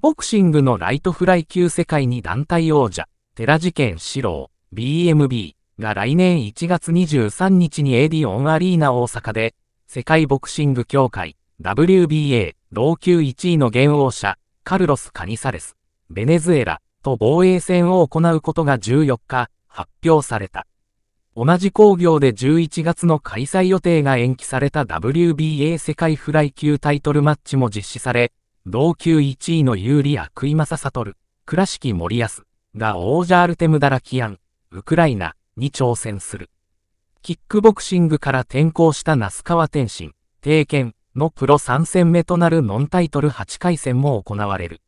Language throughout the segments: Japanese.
ボクシングのライトフライ級世界に団体王者、寺事件四郎、BMB が来年1月23日にエディオンアリーナ大阪で、世界ボクシング協会、WBA、老級1位の現王者、カルロス・カニサレス、ベネズエラ、と防衛戦を行うことが14日、発表された。同じ工業で11月の開催予定が延期された WBA 世界フライ級タイトルマッチも実施され、同級1位のユーリア・クイマササトル、倉敷森安が王者アルテム・ダラキアン、ウクライナに挑戦する。キックボクシングから転向した那須川天心、帝剣、のプロ3戦目となるノンタイトル8回戦も行われる。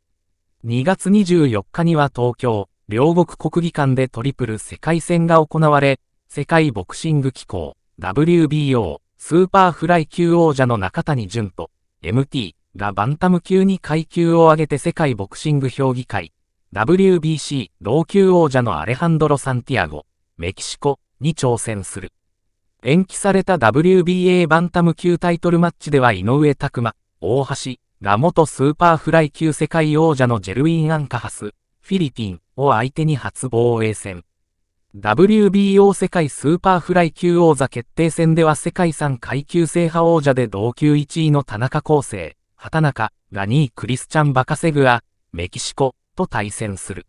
2月24日には東京、両国国技館でトリプル世界戦が行われ、世界ボクシング機構、WBO、スーパーフライ級王者の中谷淳と、MT、がバンタム級に階級を上げて世界ボクシング評議会、WBC 同級王者のアレハンドロ・サンティアゴ、メキシコに挑戦する。延期された WBA バンタム級タイトルマッチでは井上拓馬、大橋が元スーパーフライ級世界王者のジェルウィン・アンカハス、フィリピンを相手に初防衛戦。WBO 世界スーパーフライ級王座決定戦では世界3階級制覇王者で同級1位の田中康生、畑中、ラニー・クリスチャン・バカセグア、メキシコと対戦する。